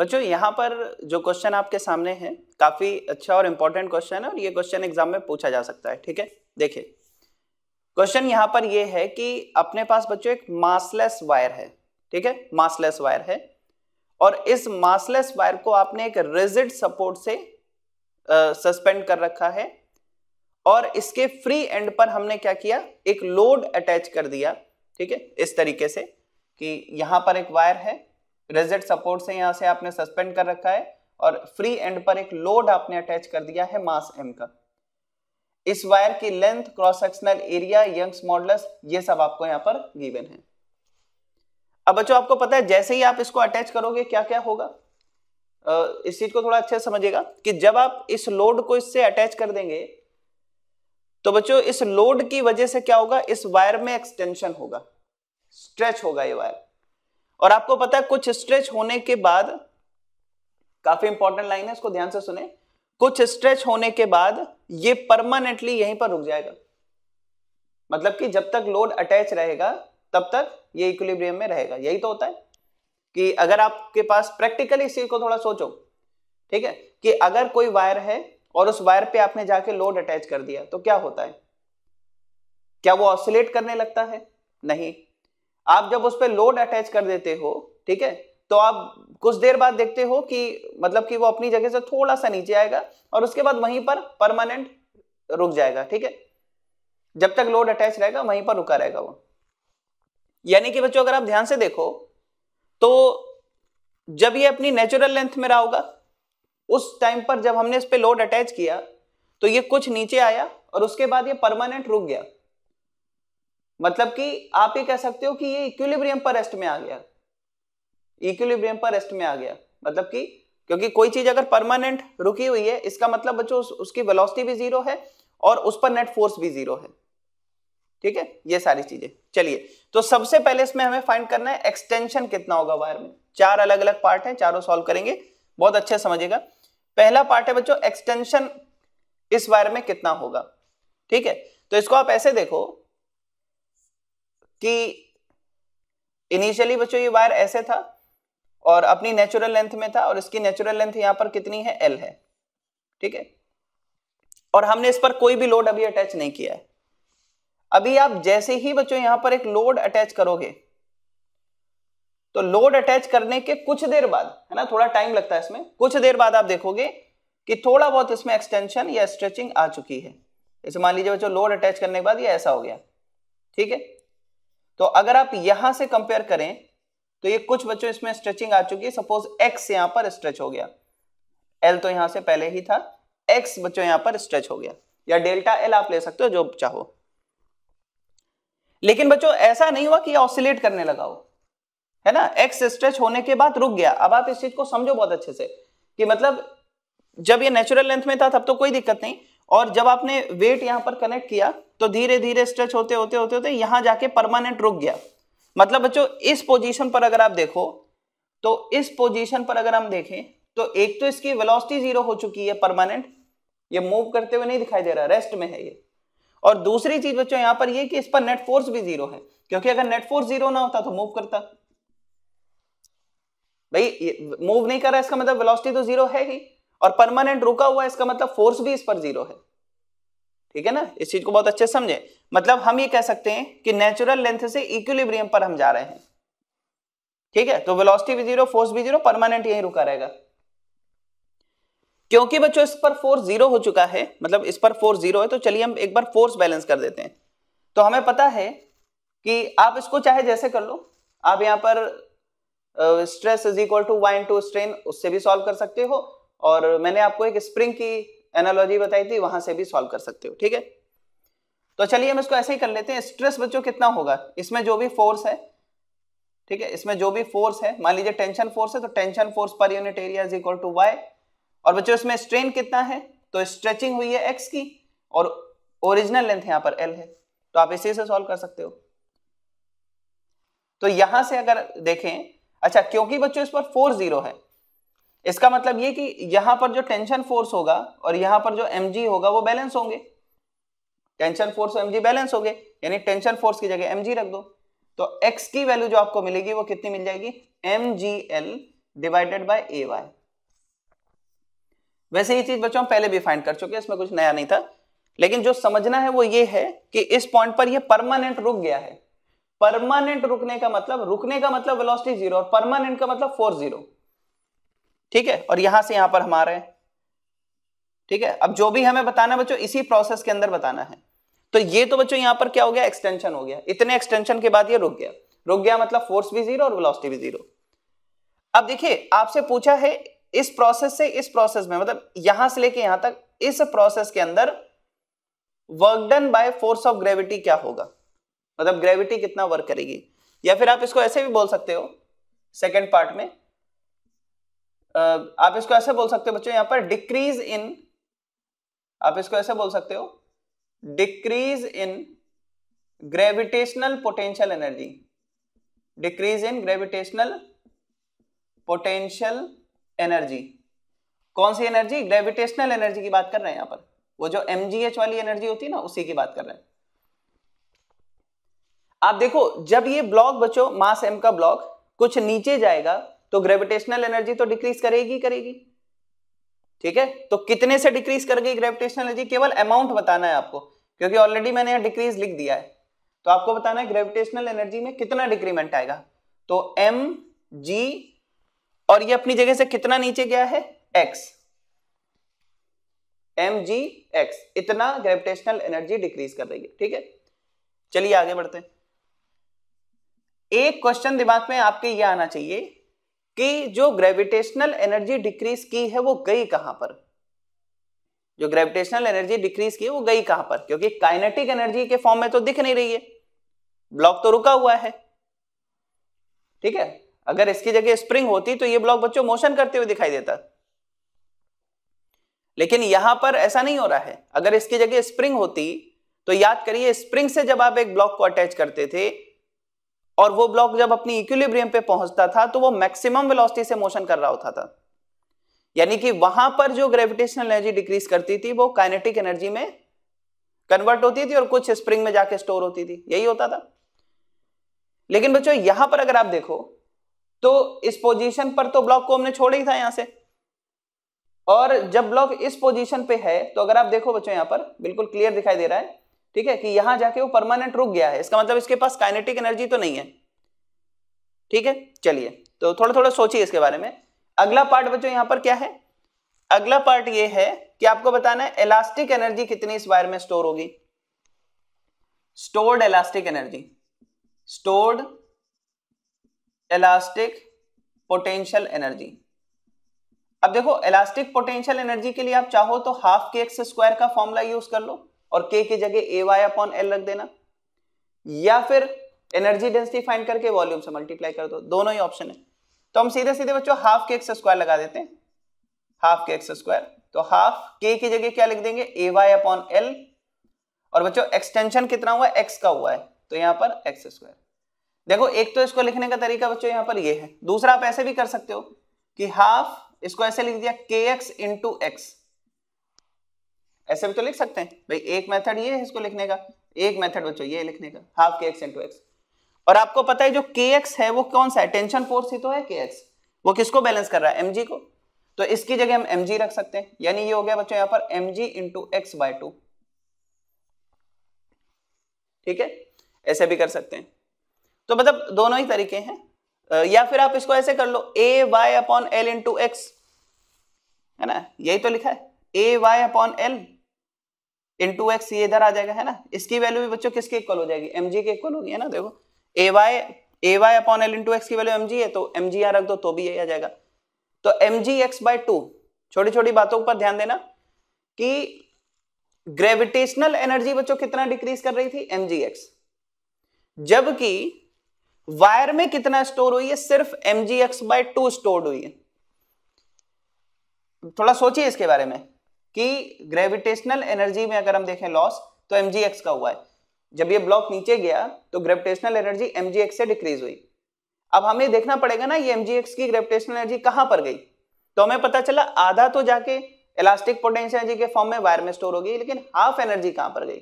बच्चों यहाँ पर जो क्वेश्चन आपके सामने है काफी अच्छा और इम्पोर्टेंट क्वेश्चन है और ये क्वेश्चन एग्जाम में पूछा जा सकता है ठीक है देखिए क्वेश्चन यहाँ पर ये है कि अपने पास बच्चों एक मासलेस वायर है ठीक है मासलेस वायर है और इस मासलेस वायर को आपने एक रिजिड सपोर्ट से सस्पेंड कर रखा है और इसके फ्री एंड पर हमने क्या किया एक लोड अटैच कर दिया ठीक है इस तरीके से कि यहां पर एक वायर है रेजेट सपोर्ट से यहाँ से आपने सस्पेंड कर रखा है और फ्री एंड पर एक लोड आपने अटैच कर दिया है मास एम का इस वायर की length cross sectional area Young's modulus ये सब आपको यहाँ पर गिवन है अब बच्चों आपको पता है जैसे ही आप इसको अटैच करोगे क्या क्या होगा इस चीज को थोड़ा अच्छे से समझिएगा कि जब आप इस लोड को इससे अटैच कर देंगे तो बच्चों इस लोड की वजह से क्या होगा इस वायर में एक्सटेंशन होगा स्ट्रेच होगा ये वायर और आपको पता है कुछ स्ट्रेच होने के बाद काफी इंपॉर्टेंट लाइन है इसको ध्यान से सुने कुछ स्ट्रेच होने के बाद ये परमानेंटली यहीं पर रुक जाएगा मतलब कि जब तक लोड अटैच रहेगा तब तक ये इक्विलिब्रियम में रहेगा यही तो होता है कि अगर आपके पास प्रैक्टिकली इस चीज को थोड़ा सोचो ठीक है कि अगर कोई वायर है और उस वायर पे आपने जाके लोड अटैच कर दिया तो क्या होता है क्या वो ऑसिलेट करने लगता है नहीं आप जब उस पर लोड अटैच कर देते हो ठीक है तो आप कुछ देर बाद देखते हो कि मतलब कि वो अपनी जगह से थोड़ा सा नीचे आएगा और उसके बाद वहीं पर परमानेंट रुक जाएगा ठीक है जब तक लोड अटैच रहेगा वहीं पर रुका रहेगा वो यानी कि बच्चों अगर आप ध्यान से देखो तो जब ये अपनी नेचुरल लेंथ में रहा होगा उस टाइम पर जब हमने इस पर लोड अटैच किया तो ये कुछ नीचे आया और उसके बाद ये परमानेंट रुक गया मतलब कि आप ये कह सकते हो कि ये इक्विलिब्रियम पर रेस्ट में आ गया इक्विलिब्रियम पर रेस्ट में आ गया मतलब कि क्योंकि कोई चीज अगर परमानेंट रुकी हुई है इसका मतलब बच्चों उस, उसकी वेलोसिटी भी जीरो है और उस पर नेट फोर्स भी जीरो है ठीक है ये सारी चीजें चलिए तो सबसे पहले इसमें हमें फाइंड करना है एक्सटेंशन कितना होगा वायर में चार अलग अलग पार्ट है चारों सॉल्व करेंगे बहुत अच्छे समझेगा पहला पार्ट है बच्चों एक्सटेंशन इस वायर में कितना होगा ठीक है तो इसको आप ऐसे देखो कि इनिशियली बच्चों ये वायर ऐसे था और अपनी नेचुरल लेंथ में था और इसकी नेचुरल लेंथ यहां पर कितनी है एल है ठीक है और हमने इस पर कोई भी लोड अभी अटैच नहीं किया है अभी आप जैसे ही बच्चों यहां पर एक लोड अटैच करोगे तो लोड अटैच करने के कुछ देर बाद है ना थोड़ा टाइम लगता है इसमें कुछ देर बाद आप देखोगे कि थोड़ा बहुत इसमें एक्सटेंशन या स्ट्रेचिंग आ चुकी है जैसे मान लीजिए बच्चों लोड अटैच करने के बाद ये ऐसा हो गया ठीक है तो अगर आप यहां से कंपेयर करें तो ये कुछ बच्चों इसमें स्ट्रेचिंग आ चुकी है सपोज एक्स यहां पर स्ट्रेच हो गया एल तो यहां से पहले ही था एक्स बच्चों यहां पर स्ट्रेच हो गया या डेल्टा एल आप ले सकते हो जो चाहो लेकिन बच्चों ऐसा नहीं हुआ कि ऑसिलेट करने लगा हो है ना एक्स स्ट्रेच होने के बाद रुक गया अब आप इस चीज को समझो बहुत अच्छे से कि मतलब जब ये नेचुरल लेंथ में था तब तो कोई दिक्कत नहीं और जब आपने वेट यहां पर कनेक्ट किया तो धीरे धीरे स्ट्रेच होते होते होते होते यहां जाके परमानेंट रुक गया मतलब बच्चों इस पोजीशन पर अगर आप देखो तो इस पोजीशन पर अगर हम देखें तो एक तो इसकी वेलोसिटी जीरो हो चुकी है परमानेंट ये मूव करते हुए नहीं दिखाई दे रहा रेस्ट में है ये और दूसरी चीज बच्चों यहां पर ये कि इस पर नेट फोर्स भी जीरो है क्योंकि अगर नेट फोर्स जीरो ना होता तो मूव करता भाई मूव नहीं कर रहा इसका मतलब वेलोसिटी तो जीरो है ही और परमानेंट रुका हुआ है इसका मतलब फोर्स भी इस पर जीरो है ठीक है ना इस चीज को बहुत अच्छे समझे मतलब हम ये कह सकते हैं कि नेचुरल लेंथ से इक्विलिब्रियम पर हम जा रहे हैं ठीक है तो वेलोसिटी भी जीरो फोर्स भी जीरो परमानेंट यही रुका रहेगा क्योंकि बच्चों इस पर फोर्स जीरो हो चुका है मतलब इस पर फोर्स जीरो है तो चलिए हम एक बार फोर्स बैलेंस कर देते हैं तो हमें पता है कि आप इसको चाहे जैसे कर लो आप यहां पर stress is equal to Y in to strain उससे भी सॉल्व कर सकते हो और मैंने आपको एक स्प्रिंग की एनालॉजी बताई थी वहां से भी सॉल्व कर सकते हो ठीक है तो चलिए हम इसको ऐसे ही कर लेते हैं स्ट्रेस बच्चों कितना होगा इसमें जो भी फोर्स है ठीक है इसमें जो भी फोर्स है मान लीजिए टेंशन फोर्स है तो tension force per unit area is equal to Y और बच्चों इसमें स्ट्रेन कितना है तो स्ट्रेचिंग हुई है एक्स की और ओरिजिनल लेंथ यहां पर एल है तो आप इसी से सॉल्व कर सकते हो तो यहां से अगर देखें अच्छा क्योंकि बच्चों इस पर फोर्स जीरो है इसका मतलब ये कि यहां पर जो टेंशन फोर्स होगा और यहां पर जो एम होगा वो बैलेंस होंगे tension force M G balance हो यानी टेंशन फोर्स की जगह एम रख दो तो x की वैल्यू जो आपको मिलेगी वो कितनी मिल जाएगी M G L divided by A Y वैसे ये चीज बच्चों पहले भी फाइंड कर चुके हैं इसमें कुछ नया नहीं था लेकिन जो समझना है वो ये है कि इस पॉइंट पर ये परमानेंट रुक गया है परमानेंट रुकने का मतलब रुकने का मतलब वेलोसिटी जीरो और परमानेंट का मतलब फोर जीरो ठीक है और यहां से यहां पर हम आ रहे हैं ठीक है अब जो भी हमें बताना बच्चों इसी प्रोसेस के अंदर बताना है तो ये तो बच्चों यहां पर क्या हो गया एक्सटेंशन हो गया इतने एक्सटेंशन के बाद ये रुक गया रुक गया मतलब फोर्स भी जीरो और वेलोसिटी भी जीरो अब देखिए आपसे पूछा है इस प्रोसेस से इस प्रोसेस में मतलब यहां से लेके यहां तक इस प्रोसेस के अंदर work done by force of gravity क्या होगा मतलब ग्रेविटी कितना वर्क करेगी या फिर आप इसको ऐसे भी बोल सकते हो सेकेंड पार्ट में आप इसको ऐसे बोल सकते हो बच्चों यहां पर डिक्रीज इन आप इसको ऐसे बोल सकते हो decrease in gravitational potential energy decrease in gravitational potential energy कौन सी एनर्जी ग्रेविटेशनल एनर्जी की बात कर रहे हैं यहां पर वो जो एमजीएच वाली एनर्जी होती है ना उसी की बात कर रहे हैं आप देखो जब ये ब्लॉक बच्चों मास एम का ब्लॉक कुछ नीचे जाएगा तो ग्रेविटेशनल एनर्जी तो डिक्रीज करेगी करेगी ठीक है तो कितने से डिक्रीज कर गई ग्रेविटेशनल एनर्जी केवल अमाउंट बताना है आपको क्योंकि ऑलरेडी मैंने डिक्रीज लिख दिया है तो आपको बताना है ग्रेविटेशनल एनर्जी में कितना डिक्रीमेंट आएगा तो एम जी और ये अपनी जगह से कितना नीचे गया है एक्स एम जी एक्स इतना ग्रेविटेशनल एनर्जी डिक्रीज कर रही है ठीक है चलिए आगे बढ़ते हैं एक क्वेश्चन दिमाग में आपके ये आना चाहिए कि जो ग्रेविटेशनल एनर्जी डिक्रीज की है वो गई कहां पर जो ग्रेविटेशनल एनर्जी डिक्रीज की है वो गई कहां पर क्योंकि काइनेटिक एनर्जी के फॉर्म में तो दिख नहीं रही है ब्लॉक तो रुका हुआ है ठीक है अगर इसकी जगह स्प्रिंग होती तो ये ब्लॉक बच्चों मोशन करते हुए दिखाई देता लेकिन यहां पर ऐसा नहीं हो रहा है अगर इसकी जगह स्प्रिंग होती तो याद करिए स्प्रिंग से जब आप एक ब्लॉक को अटैच करते थे और वो ब्लॉक जब अपनी इक्विलिब्रियम पे पहुंचता था तो वो मैक्सिमम वेलोसिटी से मोशन कर रहा होता था यानी कि वहां पर जो ग्रेविटेशनल एनर्जी डिक्रीज करती थी वो काइनेटिक एनर्जी में कन्वर्ट होती थी और कुछ स्प्रिंग में जाके स्टोर होती थी यही होता था लेकिन बच्चों यहां पर अगर आप देखो तो इस पोजीशन पर तो ब्लॉक को हमने छोड़ा ही था यहां से और जब ब्लॉक इस पोजीशन पे है तो अगर आप देखो बच्चों यहां पर बिल्कुल क्लियर दिखाई दे रहा है ठीक है कि यहां जाके वो परमानेंट रुक गया है इसका मतलब इसके पास काइनेटिक एनर्जी तो नहीं है ठीक है चलिए तो थोड़ा थोड़ा सोचिए इसके बारे में अगला पार्ट बच्चों यहां पर क्या है अगला पार्ट ये है कि आपको बताना है इलास्टिक एनर्जी कितनी इस वायर में स्टोर होगी stored elastic energy stored elastic potential energy अब देखो इलास्टिक पोटेंशियल एनर्जी के लिए आप चाहो तो हाफ के एक्स स्क्वायर का फॉर्मूला यूज कर लो और के की जगह ए वाई अपॉन एल रख देना या फिर एनर्जी डेंसिटी फाइंड करके वॉल्यूम से मल्टीप्लाई कर दो दोनों ही ऑप्शन है तो हम सीधे सीधे बच्चों हाफ के एक्स स्क्वायर लगा देते हैं हाफ के एक्स स्क्वायर तो हाफ के की जगह क्या लिख देंगे ए वाई अपॉन एल और बच्चों एक्सटेंशन कितना हुआ एक्स का हुआ है तो यहां पर एक्स स्क्वायर देखो एक तो इसको लिखने का तरीका बच्चों यहां पर ये यह है दूसरा आप ऐसे भी कर सकते हो कि हाफ इसको ऐसे लिख दिया के एक्स इंटू एक्स ऐसे भी तो लिख सकते हैं भाई एक मेथड ये है इसको लिखने का एक मेथड बच्चों ये लिखने का हाफ के एक्स इंटू एक्स और आपको पता है जो के एक्स है वो कौन सा है टेंशन फोर्स ही तो है के एक्स वो किसको बैलेंस कर रहा है एम जी को तो इसकी जगह हम एम जी रख सकते हैं यानी ये हो गया बच्चों यहां पर M G into X by two ठीक है ऐसे भी कर सकते हैं तो मतलब दोनों ही तरीके हैं या फिर आप इसको ऐसे कर लो A Y upon L into X है ना यही तो लिखा है A Y upon L into X ये इधर आ जाएगा है ना इसकी वैल्यू भी बच्चों किसके इक्वल हो जाएगी एम जी के इक्वल होगी है ना देखो A Y A Y upon L into X की वैल्यू एम जी है तो एम जी यहाँ रख दो तो भी यही आ जाएगा तो M G X by two छोटी छोटी बातों पर ध्यान देना कि ग्रेविटेशनल एनर्जी बच्चों कितना डिक्रीज कर रही थी एम जी एक्स जबकि वायर में कितना स्टोर हुई है सिर्फ M G X by two store हुई है थोड़ा सोचिए इसके बारे में कि ग्रेविटेशनल एनर्जी में अगर हम देखें लॉस तो एम का हुआ है जब ये ब्लॉक नीचे गया तो ग्रेविटेशनल एनर्जी एम से डिक्रीज हुई अब हमें देखना पड़ेगा ना ये एम की ग्रेविटेशनल एनर्जी कहां पर गई तो हमें पता चला आधा तो जाके इलास्टिक पोटेंशियल एनर्जी के फॉर्म में वायर में स्टोर हो गई लेकिन हाफ एनर्जी कहां पर गई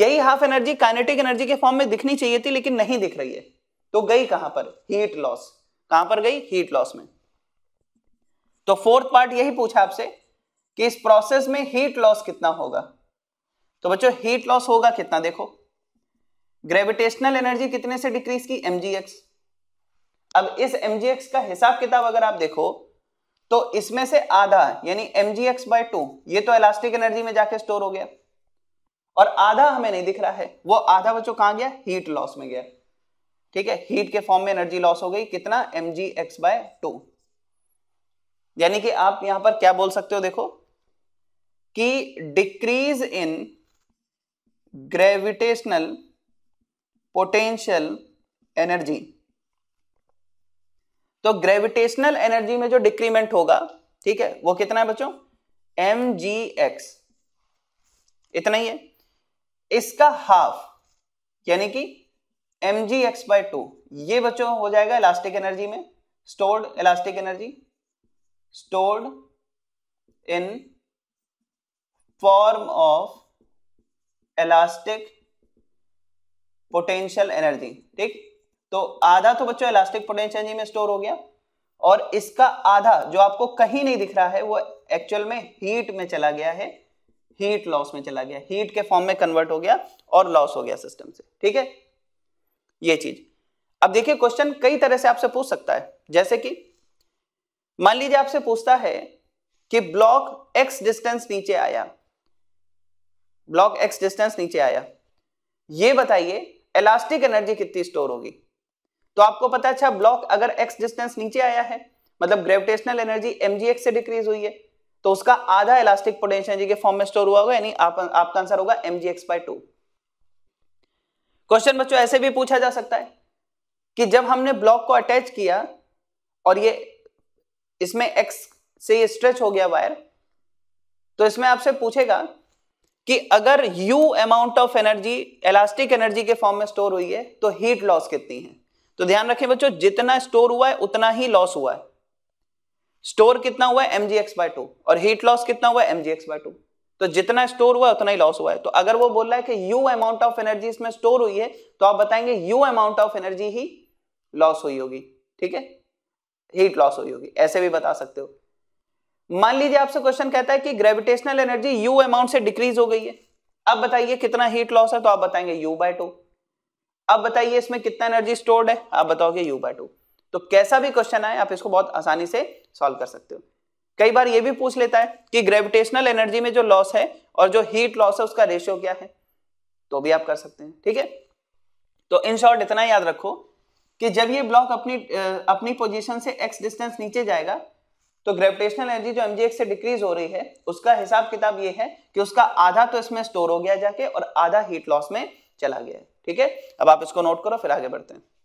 यही हाफ एनर्जी काइनेटिक एनर्जी के फॉर्म में दिखनी चाहिए थी लेकिन नहीं दिख रही है तो गई कहां पर हीट लॉस कहां पर गई हीट लॉस में तो फोर्थ पार्ट यही पूछा आपसे कि इस प्रोसेस में हीट लॉस कितना होगा तो बच्चों हीट लॉस होगा कितना देखो ग्रेविटेशनल एनर्जी कितने से डिक्रीज की एमजीएक्स अब इस एमजीएक्स का हिसाब किताब अगर आप देखो तो इसमें से आधा यानी एमजीएक्स बाय टू ये तो इलास्टिक एनर्जी में जाके स्टोर हो गया और आधा हमें नहीं दिख रहा है वो आधा बच्चों कहां गया हीट लॉस में गया ठीक है हीट के फॉर्म में एनर्जी लॉस हो गई कितना एमजीएक्स बाय टू यानी कि आप यहां पर क्या बोल सकते हो देखो कि decrease in gravitational potential energy तो ग्रेविटेशनल एनर्जी में जो डिक्रीमेंट होगा ठीक है वो कितना है बच्चों एम जी एक्स इतना ही है इसका हाफ यानी कि M G X by two ये बच्चों हो जाएगा इलास्टिक एनर्जी में stored elastic energy stored in form of elastic potential energy ठीक तो आधा तो बच्चों इलास्टिक पोटेंशियल एनर्जी में स्टोर हो गया और इसका आधा जो आपको कहीं नहीं दिख रहा है वो एक्चुअल में हीट में चला गया है हीट लॉस में चला गया हीट के फॉर्म में कन्वर्ट हो गया और लॉस हो गया सिस्टम से ठीक है ये चीज अब देखिए क्वेश्चन कई तरह से आपसे पूछ सकता है जैसे कि मान लीजिए आपसे पूछता है कि ब्लॉक एक्स डिस्टेंस नीचे आया ब्लॉक एक्स डिस्टेंस नीचे आया ये बताइए इलास्टिक एनर्जी कितनी स्टोर होगी तो आपको पता अच्छा ब्लॉक अगर एक्स डिस्टेंस नीचे आया है मतलब ग्रेविटेशनल एनर्जी एमजीएक्स से डिक्रीज हुई है तो उसका आधा इलास्टिक पोटेंशियल एनर्जी के फॉर्म में स्टोर हुआ होगा यानी आप, आपका आंसर होगा एमजीएक्स बाय टू क्वेश्चन बच्चों ऐसे भी पूछा जा सकता है कि जब हमने ब्लॉक को अटैच किया और ये इसमें एक्स से ये स्ट्रेच हो गया वायर तो इसमें आपसे पूछेगा कि अगर U amount of energy elastic energy के फॉर्म में स्टोर हुई है तो हीट लॉस कितनी है तो ध्यान रखें बच्चों जितना स्टोर हुआ है उतना ही लॉस हुआ है स्टोर कितना हुआ है MgX by 2 और हीट लॉस कितना हुआ है MgX by 2 बाय टू तो जितना स्टोर हुआ है उतना ही लॉस हुआ है तो अगर वो बोल रहा है कि U अमाउंट ऑफ एनर्जी इसमें स्टोर हुई है तो आप बताएंगे U अमाउंट ऑफ एनर्जी ही लॉस हुई होगी ठीक है हीट लॉस हुई होगी ऐसे भी बता सकते हो मान लीजिए आपसे क्वेश्चन कहता है कि ग्रेविटेशनल एनर्जी यू अमाउंट से डिक्रीज हो गई है अब बताइए कितना हीट लॉस है तो आप बताएंगे यू बाय टू अब बताइए इसमें कितना एनर्जी स्टोर्ड है आप बताओगे यू बाय टू तो कैसा भी क्वेश्चन आए आप इसको बहुत आसानी से सॉल्व कर सकते हो कई बार ये भी पूछ लेता है कि ग्रेविटेशनल एनर्जी में जो लॉस है और जो हीट लॉस है उसका रेशियो क्या है तो भी आप कर सकते हैं ठीक है तो इन शॉर्ट इतना याद रखो कि जब ये ब्लॉक अपनी अपनी पोजीशन से एक्स डिस्टेंस नीचे जाएगा तो ग्रेविटेशनल एनर्जी जो एमजीएक्स से डिक्रीज हो रही है उसका हिसाब किताब ये है कि उसका आधा तो इसमें स्टोर हो गया जाके और आधा हीट लॉस में चला गया ठीक है अब आप इसको नोट करो फिर आगे बढ़ते हैं